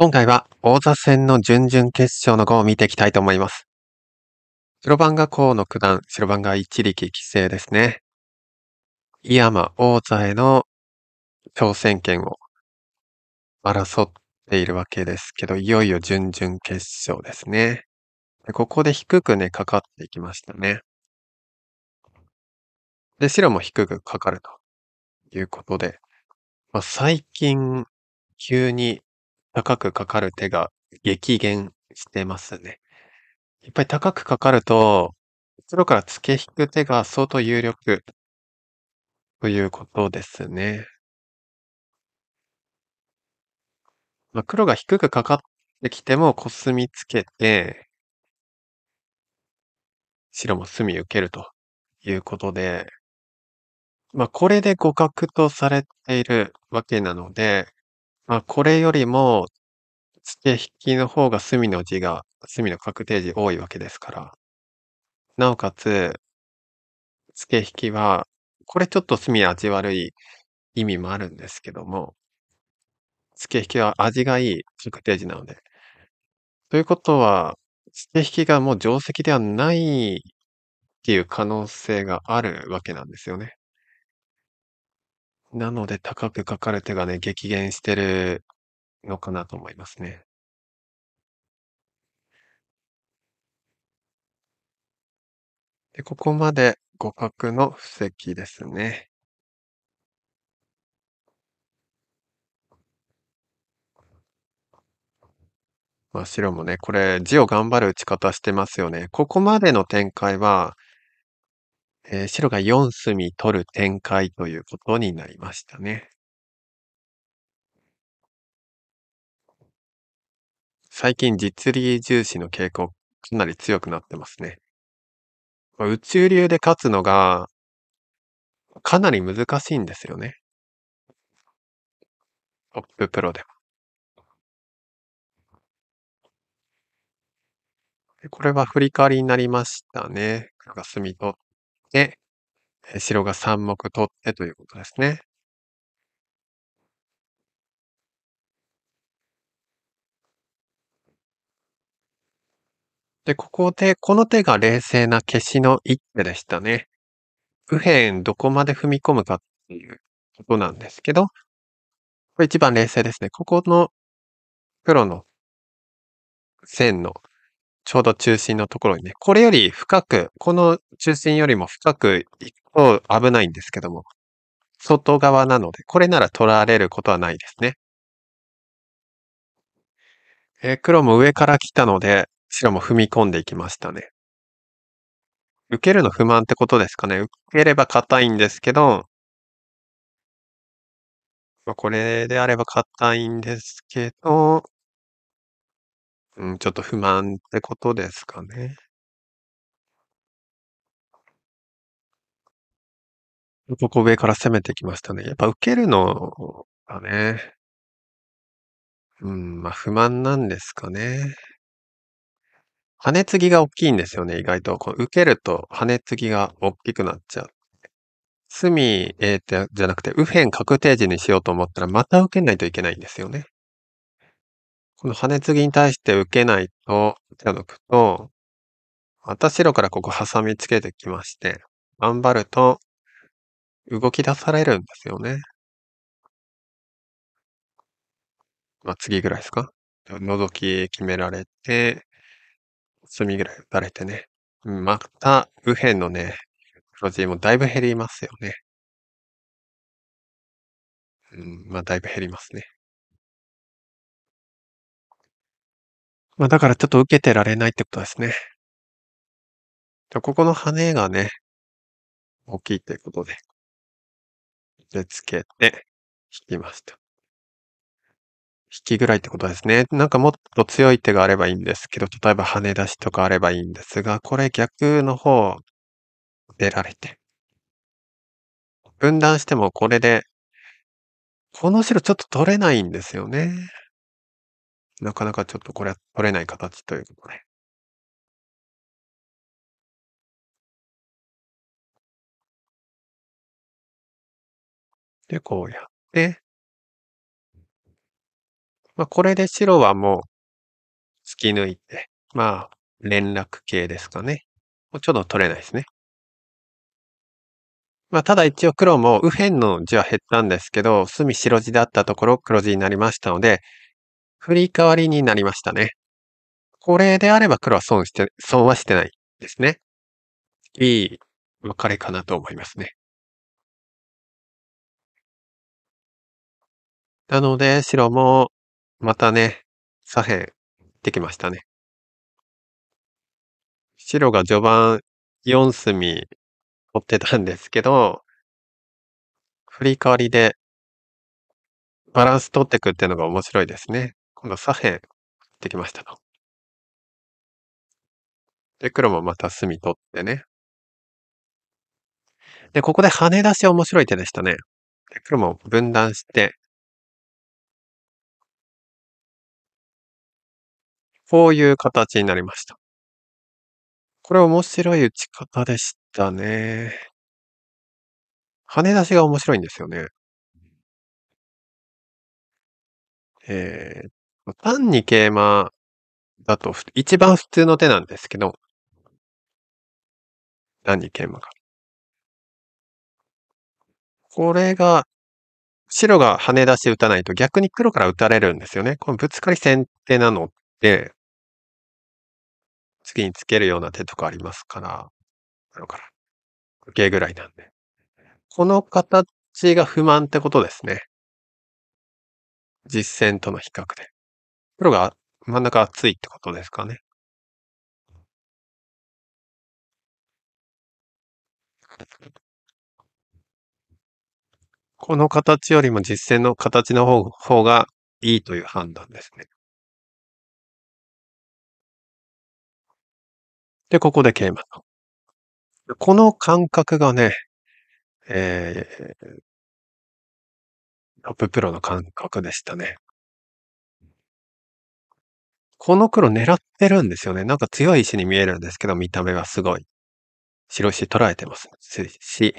今回は王座戦の準々決勝の碁を見ていきたいと思います。白番が河野九段、白番が一力棋聖ですね。井山王座への挑戦権を争っているわけですけど、いよいよ準々決勝ですね。でここで低くね、かかっていきましたね。で、白も低くかかるということで、まあ、最近、急に高くかかる手が激減してますね。やっぱり高くかかると、黒から付け引く手が相当有力ということですね。ま、黒が低くかかってきてもコスミつけて白も隅受けるということで、ま、あ、これで互角とされているわけなのであ、これよりも、付け引きの方が隅の字が隅の確定字多いわけですから。なおかつ付け引きは、これちょっと隅味悪い意味もあるんですけども付け引きは味がいい確定字なので。ということは、付け引きがもう定石ではないっていう可能性があるわけなんですよね。なので高くかかる手がね、激減してるのかなと思いますね。で、ここまで互角の布石ですね。まあ白もね、これ字を頑張る打ち方してますよね。ここまでの展開は、えー、白が4隅取る展開ということになりましたね。最近実利重視の傾向かなり強くなってますね。宇宙流で勝つのがかなり難しいんですよね。トッププロでは。これは振り返りになりましたね。黒が隅取っで、白が3目取ってということですね。で、ここで、この手が冷静な消しの一手でしたね。右辺どこまで踏み込むかっていうことなんですけど、これ一番冷静ですね。ここの黒の線のちょうど中心のところにね、これより深く、この中心よりも深く行くと危ないんですけども、外側なので、これなら取られることはないですね。えー、黒も上から来たので、白も踏み込んでいきましたね。受けるの不満ってことですかね。受ければ硬いんですけど、これであれば硬いんですけど、うん、ちょっと不満ってことですかね。ここ上から攻めてきましたね。やっぱ受けるのがね。うん、ま、不満なんですかね。跳ね継ぎが大きいんですよね、意外と。こう受けると跳ね継ぎが大きくなっちゃう。隅、ええ、じゃなくて右辺確定時にしようと思ったら、また受けないといけないんですよね。このハネツギに対して受けないと、手を抜くと、また白からここ挟みつけてきまして、頑張ると、動き出されるんですよね。まあ次ぐらいですか覗き決められて、隅ぐらい打たれてね。また右辺のね、黒字もだいぶ減りますよね。うん、まあだいぶ減りますね。ま、だからちょっと受けてられないってことですね。じゃ、ここのハネがね大きいということで。で、つけて、引きました。引きぐらいってことですね。なんかもっと強い手があればいいんですけど、例えばハネ出しとかあればいいんですが、これ逆の方出られて。分断してもこれでこの白ちょっと取れないんですよね。なかなかちょっとこれは取れない形ということで。で、こうやって、まあ、これで白はもう突き抜いて、まあ、連絡系ですかね。もうちょっと取れないですね。まあ、ただ一応黒も右辺の字は減ったんですけど、隅白字だったところ黒字になりましたので、振り代わりになりましたね。これであれば黒は損して、損はしてないですね。いい分かれかなと思いますね。なので、白も、またね、左辺、できましたね。白が序盤、4隅、取ってたんですけど、振り替わりで、バランス取っていくっていうのが面白いですね。今度左辺打ってきましたと。で、黒もまた隅取ってね。で、ここで跳ね出し面白い手でしたね。で、黒も分断して、こういう形になりました。これ面白い打ち方でしたね。跳ね出しが面白いんですよね。えー、単に桂馬だと、一番普通の手なんですけど、単に桂馬が。これが、白が跳ね出し打たないと逆に黒から打たれるんですよね。このぶつかり先手なので、次につけるような手とかありますから、なのから、受けぐらいなんで。この形が不満ってことですね。実戦との比較で。黒が真ん中厚いってことですかね。この形よりも実践の形の方方がいいという判断ですね。で、ここで桂馬と。この感覚がね、えー、トッププロの感覚でしたね。この黒狙ってるんですよね。なんか強い石に見えるんですけど、見た目はすごい。白石捉えてますし、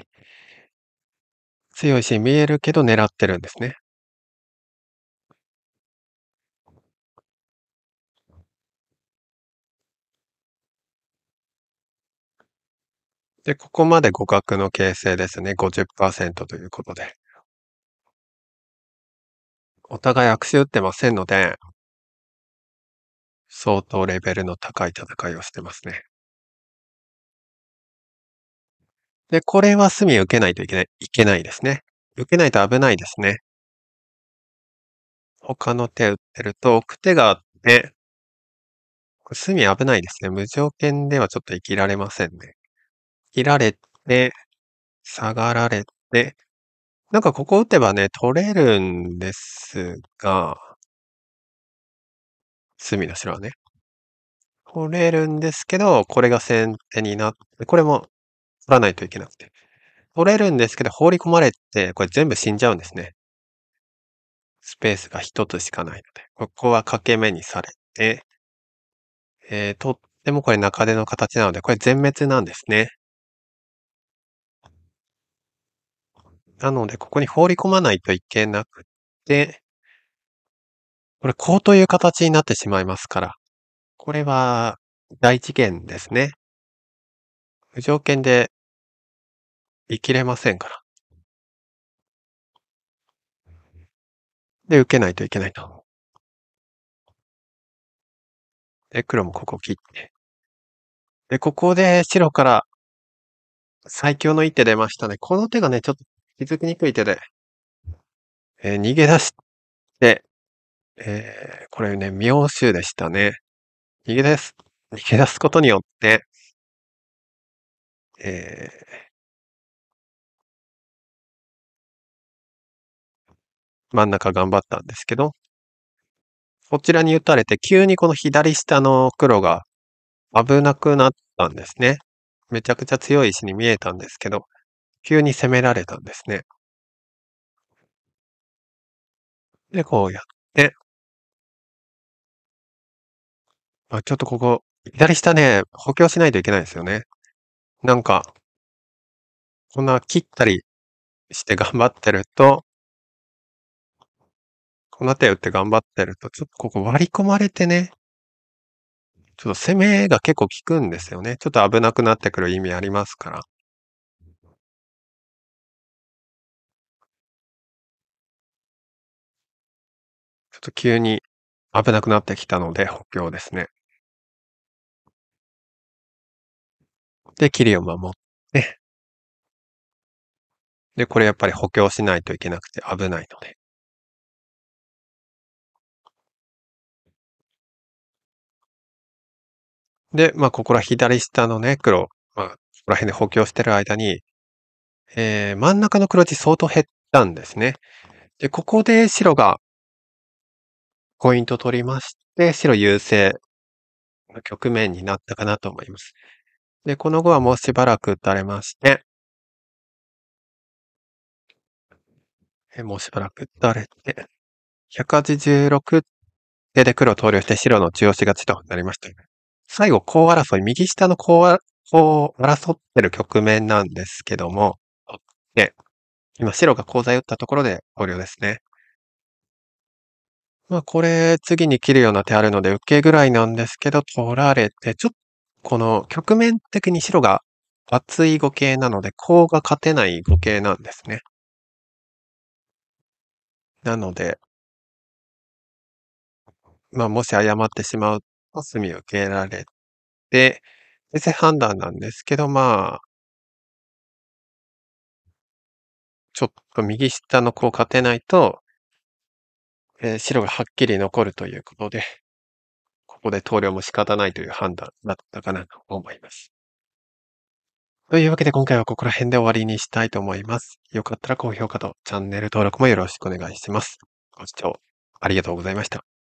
強い石に見えるけど狙ってるんですね。で、ここまで互角の形成ですね。50%ということで。お互い握手打ってませんので、相当レベルの高い戦いをしてますね。で、これは隅を受けないといけない、いけないですね。受けないと危ないですね。他の手打ってると、奥手があって、隅危ないですね。無条件ではちょっと生きられませんね。切られて、下がられて、なんかここ打てばね、取れるんですが、隅の白はね。取れるんですけど、これが先手になって、これも取らないといけなくて。取れるんですけど、放り込まれて、これ全部死んじゃうんですね。スペースが一つしかないので。ここは掛け目にされて、えー、ってもこれ中手の形なので、これ全滅なんですね。なので、ここに放り込まないといけなくて、これ、こうという形になってしまいますから、これは第一件ですね。無条件で生きれませんから。で、受けないといけないと。で、黒もここ切って。で、ここで白から最強の一手出ましたね。この手がね、ちょっと気づきにくい手で、えー、逃げ出して、えー、これね、妙手でしたね。逃げ出す、逃げ出すことによって、えー、真ん中頑張ったんですけど、こちらに打たれて、急にこの左下の黒が危なくなったんですね。めちゃくちゃ強い石に見えたんですけど、急に攻められたんですね。で、こうやって、あ、ちょっとここ、左下ね、補強しないといけないですよね。なんか、こんな切ったりして頑張ってると、こんな手打って頑張ってると、ちょっとここ割り込まれてね、ちょっと攻めが結構効くんですよね。ちょっと危なくなってくる意味ありますから。ちょっと急に危なくなってきたので補強ですね。で、キリを守って、で、これやっぱり補強しないといけなくて危ないので。で、まあ、ここら左下のね、黒、まあ、ここら辺で補強してる間に、えー、真ん中の黒地相当減ったんですね。で、ここで白がポイント取りまして、白優勢の局面になったかなと思います。で、この後はもうしばらく打たれまして、えもうしばらく打たれて、186手で黒投了して白の中押し勝ちとなりました、ね。最後、こう争い、右下のこう、こう争ってる局面なんですけども、で今白がコウ材打ったところで投了ですね。まあこれ、次に切るような手あるので、受けぐらいなんですけど、取られて、ちょっこの局面的に白が厚い語形なので、コウが勝てない語形なんですね。なので、まあ、もし誤ってしまうと隅を受けられて、先生判断なんですけど、まあ、ちょっと右下のコを勝てないと、えー、白がはっきり残るということで、ここで投了も仕方ないという判断だったかなと思います。というわけで今回はここら辺で終わりにしたいと思います。よかったら高評価とチャンネル登録もよろしくお願いします。ご視聴ありがとうございました。